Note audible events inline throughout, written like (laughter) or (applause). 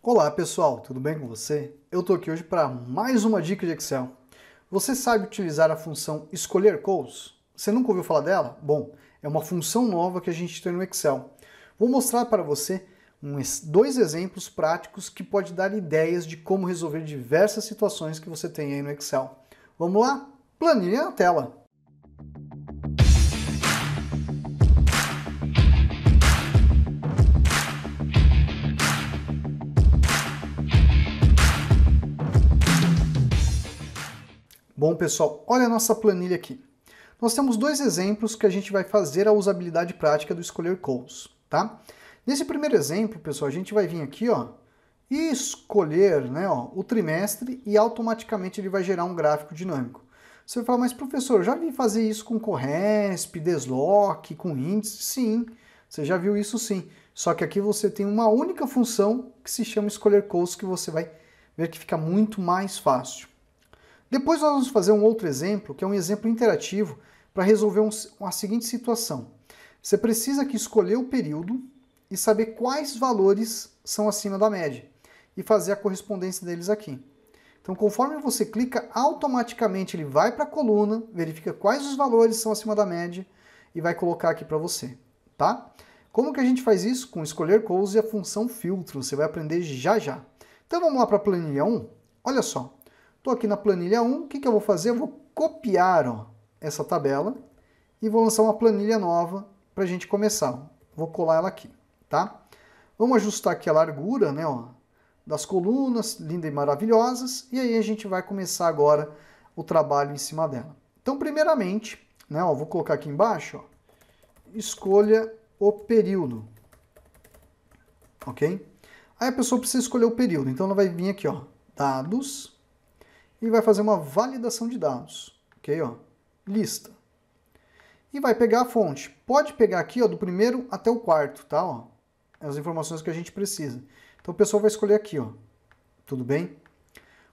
Olá pessoal, tudo bem com você? Eu estou aqui hoje para mais uma dica de Excel. Você sabe utilizar a função escolher cols? Você nunca ouviu falar dela? Bom, é uma função nova que a gente tem no Excel. Vou mostrar para você dois exemplos práticos que pode dar ideias de como resolver diversas situações que você tem aí no Excel. Vamos lá? Planilha na tela. Bom, pessoal, olha a nossa planilha aqui. Nós temos dois exemplos que a gente vai fazer a usabilidade prática do escolher calls, tá? Nesse primeiro exemplo, pessoal, a gente vai vir aqui, ó, e escolher né, ó, o trimestre e automaticamente ele vai gerar um gráfico dinâmico. Você vai falar, mas professor, já vi fazer isso com Corresp, Deslock, com índice? Sim, você já viu isso sim. Só que aqui você tem uma única função que se chama escolher calls que você vai ver que fica muito mais fácil. Depois nós vamos fazer um outro exemplo, que é um exemplo interativo, para resolver um, seguinte situação. Você precisa que escolher o período e saber quais valores são acima da média e fazer a correspondência deles aqui. Então, conforme você clica, automaticamente ele vai para a coluna, verifica quais os valores são acima da média e vai colocar aqui para você, tá? Como que a gente faz isso? Com escolher cols e a função filtro, você vai aprender já já. Então, vamos lá para a planilha 1? Olha só, Estou aqui na planilha 1, o que, que eu vou fazer? Eu vou copiar ó, essa tabela e vou lançar uma planilha nova para a gente começar. Vou colar ela aqui, tá? Vamos ajustar aqui a largura né, ó, das colunas, lindas e maravilhosas, e aí a gente vai começar agora o trabalho em cima dela. Então, primeiramente, né, ó, vou colocar aqui embaixo, ó, escolha o período, ok? Aí a pessoa precisa escolher o período, então ela vai vir aqui, ó, dados, e vai fazer uma validação de dados, ok? Ó, lista. E vai pegar a fonte. Pode pegar aqui, ó, do primeiro até o quarto, tá? Ó, é as informações que a gente precisa. Então o pessoal vai escolher aqui, ó. Tudo bem?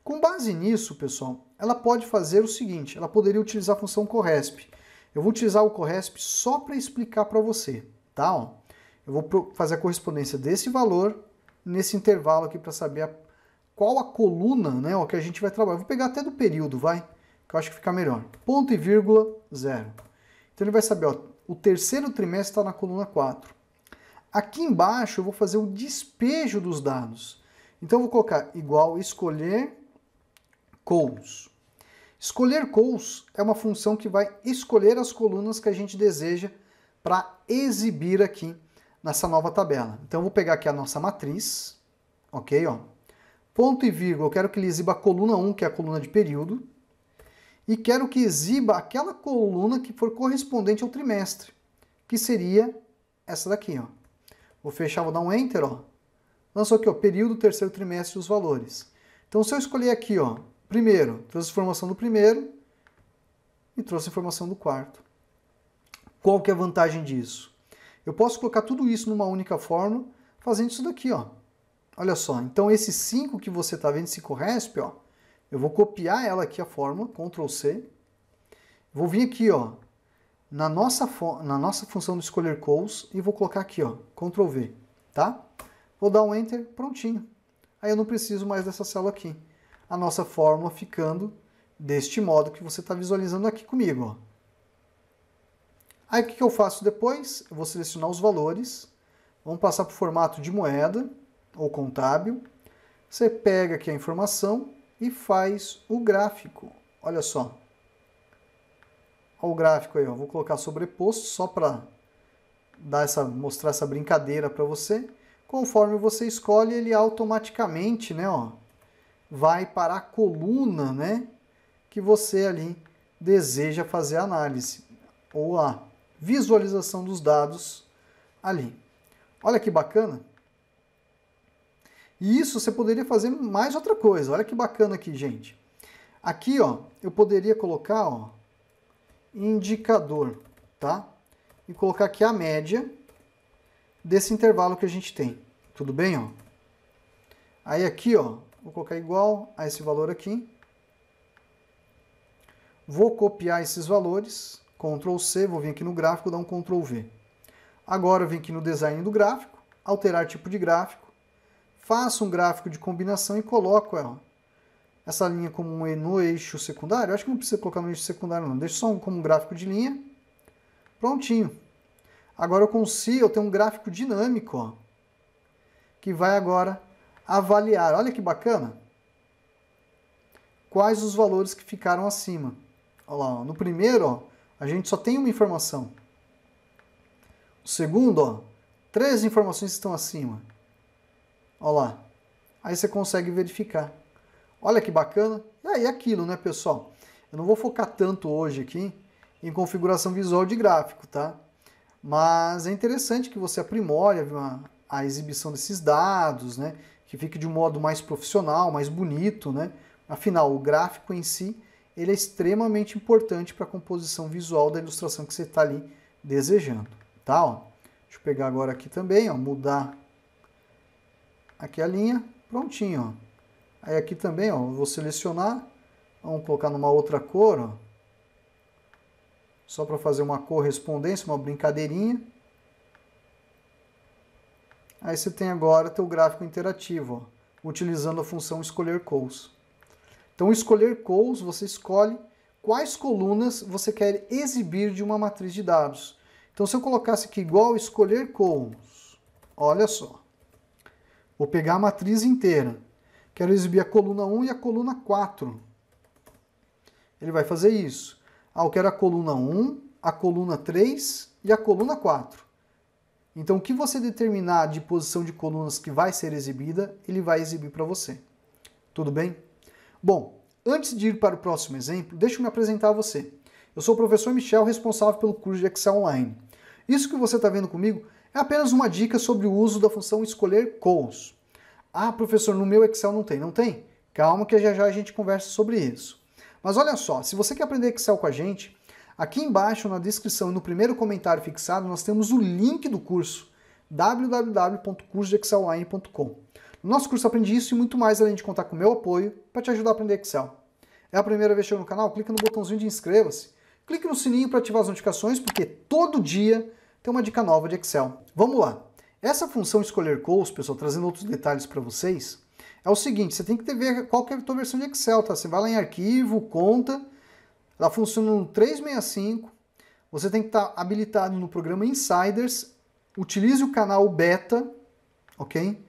Com base nisso, pessoal, ela pode fazer o seguinte, ela poderia utilizar a função corresp. Eu vou utilizar o corresp só para explicar para você, tá? Ó, eu vou fazer a correspondência desse valor nesse intervalo aqui para saber a qual a coluna, né, o que a gente vai trabalhar. Vou pegar até do período, vai, que eu acho que fica melhor. Ponto e vírgula, zero. Então ele vai saber, ó, o terceiro trimestre está na coluna 4. Aqui embaixo eu vou fazer o despejo dos dados. Então eu vou colocar igual escolher calls. Escolher calls é uma função que vai escolher as colunas que a gente deseja para exibir aqui nessa nova tabela. Então eu vou pegar aqui a nossa matriz, ok? Ó, ponto e vírgula, eu quero que ele exiba a coluna 1, que é a coluna de período, e quero que exiba aquela coluna que for correspondente ao trimestre, que seria essa daqui. Ó. Vou fechar, vou dar um Enter, ó. lançou aqui, ó, período, terceiro trimestre e os valores. Então, se eu escolher aqui, ó, primeiro, trouxe informação do primeiro e trouxe informação do quarto. Qual que é a vantagem disso? Eu posso colocar tudo isso numa única forma, fazendo isso daqui, ó. Olha só, então esse 5 que você está vendo se correspe, ó, eu vou copiar ela aqui a fórmula, Ctrl C. Vou vir aqui, ó, na nossa, na nossa função do escolher calls e vou colocar aqui, ó, Ctrl V, tá? Vou dar um Enter, prontinho. Aí eu não preciso mais dessa célula aqui. A nossa fórmula ficando deste modo que você está visualizando aqui comigo, ó. Aí o que eu faço depois? Eu vou selecionar os valores, vamos passar para o formato de moeda, ou contábil, você pega aqui a informação e faz o gráfico. Olha só. Olha o gráfico aí, vou colocar sobreposto só para dar essa, mostrar essa brincadeira para você. Conforme você escolhe, ele automaticamente né, ó, vai para a coluna né, que você ali deseja fazer a análise ou a visualização dos dados ali. Olha que bacana! E isso você poderia fazer mais outra coisa. Olha que bacana aqui, gente. Aqui, ó, eu poderia colocar, ó, indicador, tá? E colocar aqui a média desse intervalo que a gente tem. Tudo bem, ó? Aí aqui, ó, vou colocar igual a esse valor aqui. Vou copiar esses valores, Ctrl C, vou vir aqui no gráfico, dar um Ctrl V. Agora eu vim aqui no design do gráfico, alterar tipo de gráfico, faço um gráfico de combinação e coloco ela. Essa linha como um no eixo secundário, acho que não precisa colocar no eixo secundário não, deixa só um, como um gráfico de linha. Prontinho. Agora eu consigo, eu tenho um gráfico dinâmico, ó, que vai agora avaliar, olha que bacana, quais os valores que ficaram acima. Olha lá, ó, no primeiro, ó, a gente só tem uma informação. O segundo, ó, três informações estão acima. Olha lá. Aí você consegue verificar. Olha que bacana. É, e aí aquilo, né, pessoal? Eu não vou focar tanto hoje aqui em configuração visual de gráfico, tá? Mas é interessante que você aprimore a, a exibição desses dados, né? Que fique de um modo mais profissional, mais bonito, né? Afinal, o gráfico em si ele é extremamente importante para a composição visual da ilustração que você está ali desejando, tá? Ó, deixa eu pegar agora aqui também, ó, mudar aqui a linha, prontinho. Ó. Aí aqui também, ó, vou selecionar, vamos colocar numa outra cor, ó, só para fazer uma correspondência, uma brincadeirinha. Aí você tem agora teu gráfico interativo, ó, utilizando a função escolher cores. Então, escolher cores, você escolhe quais colunas você quer exibir de uma matriz de dados. Então, se eu colocasse aqui igual escolher cores, olha só. Vou pegar a matriz inteira. Quero exibir a coluna 1 e a coluna 4. Ele vai fazer isso. Ah, eu quero a coluna 1, a coluna 3 e a coluna 4. Então, o que você determinar de posição de colunas que vai ser exibida, ele vai exibir para você. Tudo bem? Bom, antes de ir para o próximo exemplo, deixa eu me apresentar a você. Eu sou o professor Michel, responsável pelo curso de Excel Online. Isso que você está vendo comigo é apenas uma dica sobre o uso da função escolher cons. Ah, professor, no meu Excel não tem. Não tem? Calma que já já a gente conversa sobre isso. Mas olha só, se você quer aprender Excel com a gente, aqui embaixo na descrição e no primeiro comentário fixado nós temos o link do curso www.cursoexcelonline.com. No nosso curso aprendi isso e muito mais além de contar com o meu apoio para te ajudar a aprender Excel. É a primeira vez que chega no canal? Clica no botãozinho de inscreva-se. Clique no sininho para ativar as notificações, porque todo dia tem uma dica nova de Excel. Vamos lá. Essa função escolher goals, pessoal, trazendo outros detalhes para vocês, é o seguinte, você tem que ver qual que é a tua versão de Excel, tá? Você vai lá em arquivo, conta, ela funciona no 365, você tem que estar tá habilitado no programa Insiders, utilize o canal beta, ok?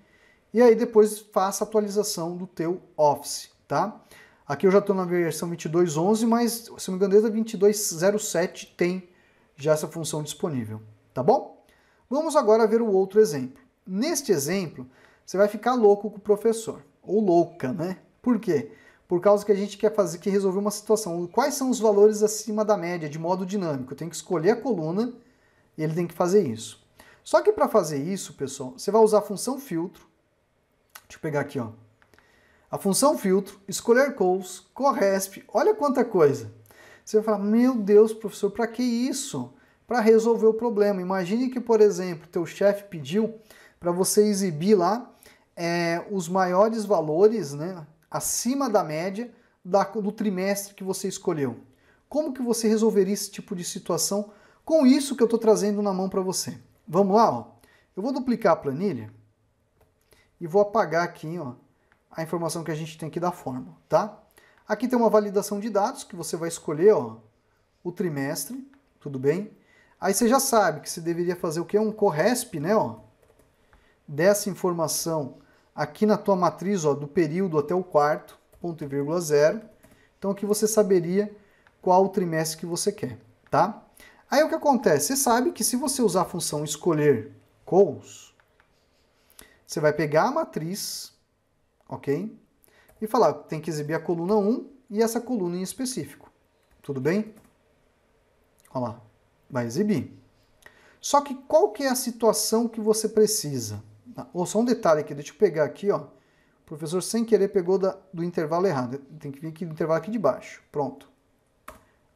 E aí depois faça a atualização do teu Office, tá? Aqui eu já estou na versão 22.11, mas se não me engano desde a 22.07 tem já essa função disponível tá bom? Vamos agora ver o outro exemplo. Neste exemplo, você vai ficar louco com o professor, ou louca, né? Por quê? Por causa que a gente quer fazer que resolver uma situação. Quais são os valores acima da média de modo dinâmico? Eu tenho que escolher a coluna e ele tem que fazer isso. Só que para fazer isso, pessoal, você vai usar a função filtro. Deixa eu pegar aqui, ó. A função filtro, escolher calls, corresp, olha quanta coisa. Você vai falar, meu Deus, professor, para que isso? para resolver o problema. Imagine que, por exemplo, teu chefe pediu para você exibir lá é, os maiores valores, né, acima da média da, do trimestre que você escolheu. Como que você resolveria esse tipo de situação com isso que eu estou trazendo na mão para você? Vamos lá, ó. Eu vou duplicar a planilha e vou apagar aqui, ó, a informação que a gente tem aqui da fórmula, tá? Aqui tem uma validação de dados que você vai escolher, ó, o trimestre, tudo bem? Aí você já sabe que você deveria fazer o que? Um corresp, né? Ó, dessa informação aqui na tua matriz, ó, do período até o quarto, ponto e vírgula zero. Então aqui você saberia qual trimestre que você quer, tá? Aí o que acontece? Você sabe que se você usar a função escolher cons, você vai pegar a matriz, ok? E falar, tem que exibir a coluna 1 e essa coluna em específico. Tudo bem? Olha lá vai exibir. Só que qual que é a situação que você precisa? Ou tá, só um detalhe aqui, deixa eu pegar aqui, ó. O professor sem querer pegou da, do intervalo errado. Tem que vir aqui do intervalo aqui de baixo. Pronto.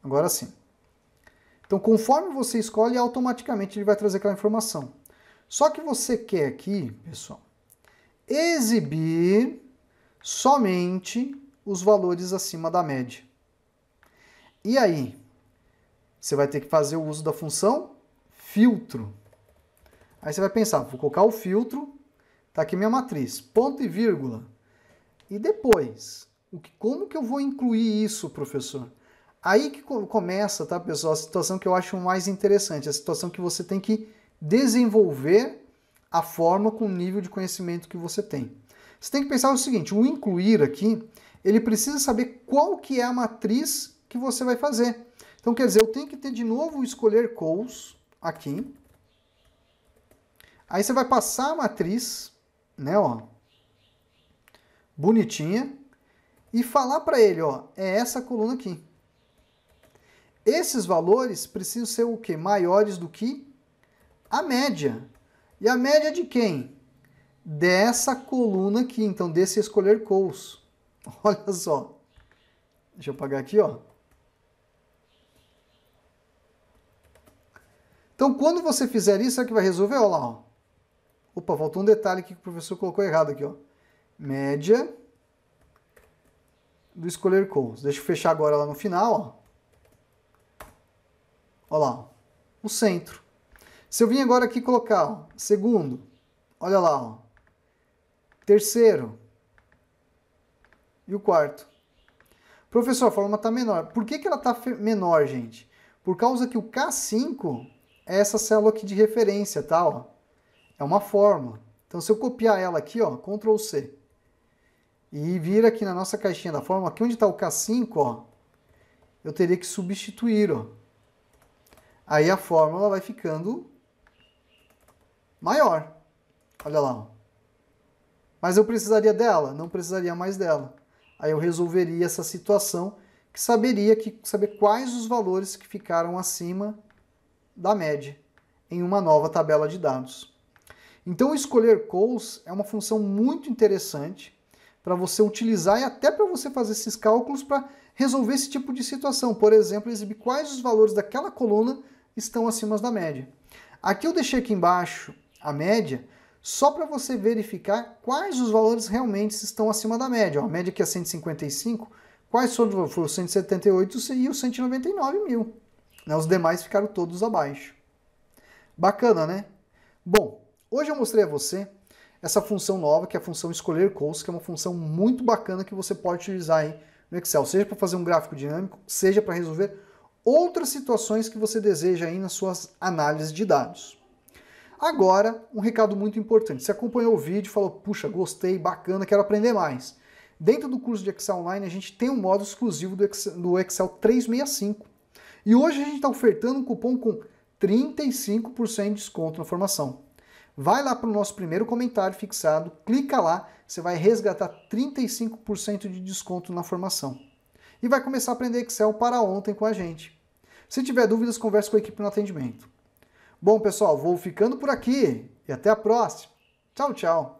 Agora sim. Então, conforme você escolhe, automaticamente ele vai trazer aquela informação. Só que você quer aqui, pessoal, exibir somente os valores acima da média. E aí, você vai ter que fazer o uso da função filtro. Aí você vai pensar, vou colocar o filtro, tá aqui minha matriz, ponto e vírgula. E depois, o que, como que eu vou incluir isso, professor? Aí que começa, tá, pessoal, a situação que eu acho mais interessante, a situação que você tem que desenvolver a forma com o nível de conhecimento que você tem. Você tem que pensar o seguinte, o incluir aqui, ele precisa saber qual que é a matriz que você vai fazer. Então, quer dizer, eu tenho que ter de novo o escolher calls aqui. Aí você vai passar a matriz, né, ó, bonitinha, e falar para ele, ó, é essa coluna aqui. Esses valores precisam ser o quê? Maiores do que a média. E a média é de quem? Dessa coluna aqui, então desse escolher calls. (laughs) Olha só. Deixa eu apagar aqui, ó. Então, quando você fizer isso, é que vai resolver. Olha lá, ó. Opa, faltou um detalhe que o professor colocou errado aqui, ó. Média do escolher cons. Deixa eu fechar agora lá no final, ó. Olha lá, o centro. Se eu vim agora aqui colocar, ó, segundo, olha lá, ó. Terceiro e o quarto. Professor, a forma está menor. Por que, que ela está menor, gente? Por causa que o K5 é essa célula aqui de referência, tá? Ó. É uma forma. Então, se eu copiar ela aqui, ó, Ctrl C, e vir aqui na nossa caixinha da forma, aqui onde está o K5, ó, eu teria que substituir, ó. Aí a fórmula vai ficando maior. Olha lá, ó. Mas eu precisaria dela? Não precisaria mais dela. Aí eu resolveria essa situação, que saberia que, saber quais os valores que ficaram acima da média em uma nova tabela de dados. Então, escolher calls é uma função muito interessante para você utilizar e até para você fazer esses cálculos para resolver esse tipo de situação. Por exemplo, exibir quais os valores daquela coluna estão acima da média. Aqui eu deixei aqui embaixo a média, só para você verificar quais os valores realmente estão acima da média. Ó, a média aqui é 155, quais foram os 178 e os 199 mil. Né? Os demais ficaram todos abaixo. Bacana, né? Bom, hoje eu mostrei a você essa função nova, que é a função escolher calls, que é uma função muito bacana que você pode utilizar aí no Excel, seja para fazer um gráfico dinâmico, seja para resolver outras situações que você deseja aí nas suas análises de dados. Agora, um recado muito importante. Você acompanhou o vídeo, falou, puxa, gostei, bacana, quero aprender mais. Dentro do curso de Excel Online, a gente tem um modo exclusivo do Excel, do Excel 365, e hoje a gente está ofertando um cupom com 35% de desconto na formação. Vai lá para o nosso primeiro comentário fixado, clica lá, você vai resgatar 35% de desconto na formação. E vai começar a aprender Excel para ontem com a gente. Se tiver dúvidas, converse com a equipe no atendimento. Bom, pessoal, vou ficando por aqui e até a próxima. Tchau, tchau.